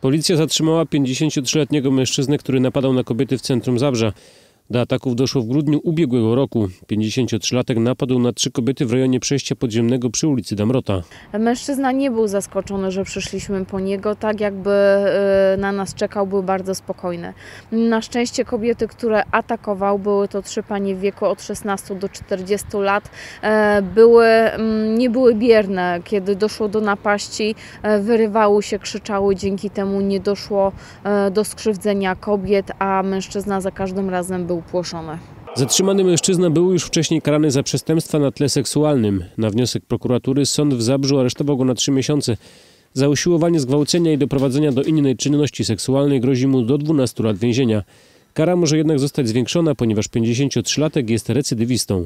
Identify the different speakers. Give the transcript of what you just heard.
Speaker 1: Policja zatrzymała 53-letniego mężczyznę, który napadał na kobiety w centrum Zabrza. Do ataków doszło w grudniu ubiegłego roku. 53-latek napadł na trzy kobiety w rejonie przejścia podziemnego przy ulicy Damrota.
Speaker 2: Mężczyzna nie był zaskoczony, że przyszliśmy po niego, tak jakby y, na nas czekał, był bardzo spokojny. Na szczęście kobiety, które atakował, były to trzy panie w wieku od 16 do 40 lat, e, były, mm, nie były bierne. Kiedy doszło do napaści, e, wyrywały się, krzyczały, dzięki temu nie doszło e, do skrzywdzenia kobiet, a mężczyzna za każdym razem był upłoszone.
Speaker 1: Zatrzymany mężczyzna był już wcześniej karany za przestępstwa na tle seksualnym. Na wniosek prokuratury sąd w Zabrzu aresztował go na trzy miesiące. Za usiłowanie zgwałcenia i doprowadzenia do innej czynności seksualnej grozi mu do 12 lat więzienia. Kara może jednak zostać zwiększona, ponieważ 53-latek jest recydywistą.